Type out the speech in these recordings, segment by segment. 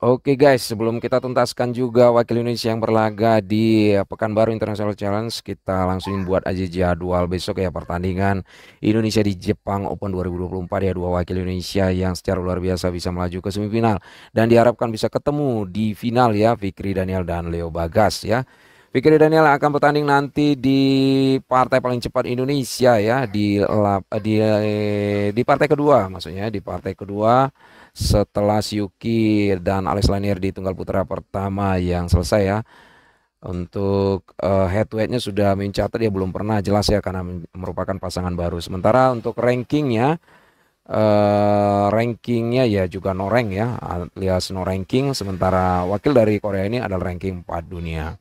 Oke guys, sebelum kita tuntaskan juga wakil Indonesia yang berlaga di Pekanbaru International Challenge, kita langsung buat aja jadwal besok ya pertandingan Indonesia di Jepang Open 2024 ya dua wakil Indonesia yang secara luar biasa bisa melaju ke semifinal dan diharapkan bisa ketemu di final ya Fikri Daniel dan Leo Bagas ya. Fikri Daniel akan bertanding nanti di partai paling cepat Indonesia ya di di di partai kedua maksudnya di partai kedua setelah Siuki dan Alex Lanier di tunggal putra pertama yang selesai ya untuk uh, head to headnya sudah mencatat ya belum pernah jelas ya karena merupakan pasangan baru sementara untuk rankingnya uh, rankingnya ya juga noreng ya alias no ranking sementara wakil dari Korea ini adalah ranking 4 dunia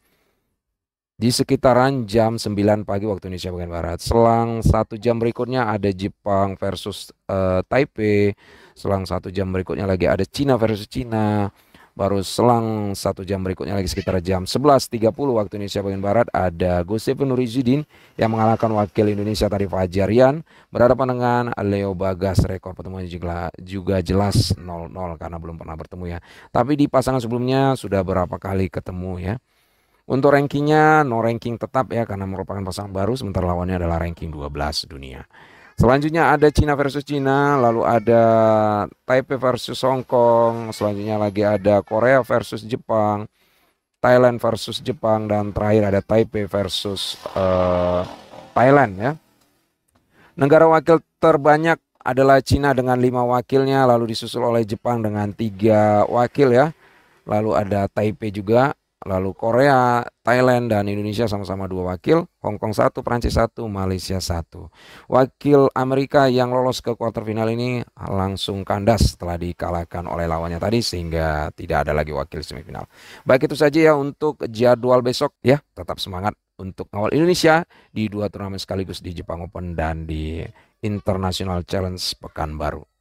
di sekitaran jam 9 pagi waktu Indonesia bagian barat. Selang satu jam berikutnya ada Jepang versus uh, Taipei. Selang satu jam berikutnya lagi ada Cina versus Cina. Baru selang satu jam berikutnya lagi sekitar jam 11.30 waktu Indonesia bagian barat ada Gosep Nurizudin yang mengalahkan wakil Indonesia tadi Fajarian berhadapan dengan Leo Bagas rekor pertemuan juga, juga jelas 0-0 karena belum pernah bertemu ya. Tapi di pasangan sebelumnya sudah berapa kali ketemu ya. Untuk rankingnya no ranking tetap ya karena merupakan pasangan baru sementara lawannya adalah ranking 12 dunia. Selanjutnya ada Cina versus Cina, lalu ada Taipei versus Hong Kong, selanjutnya lagi ada Korea versus Jepang, Thailand versus Jepang dan terakhir ada Taipei versus uh, Thailand ya. Negara wakil terbanyak adalah Cina dengan lima wakilnya, lalu disusul oleh Jepang dengan tiga wakil ya. Lalu ada Taipei juga lalu Korea, Thailand dan Indonesia sama-sama dua wakil, Hong Kong satu, Prancis satu, Malaysia satu. Wakil Amerika yang lolos ke quarter final ini langsung kandas setelah dikalahkan oleh lawannya tadi sehingga tidak ada lagi wakil semifinal. Baik itu saja ya untuk jadwal besok ya, tetap semangat untuk awal Indonesia di dua turnamen sekaligus di Jepang Open dan di International Challenge Pekanbaru.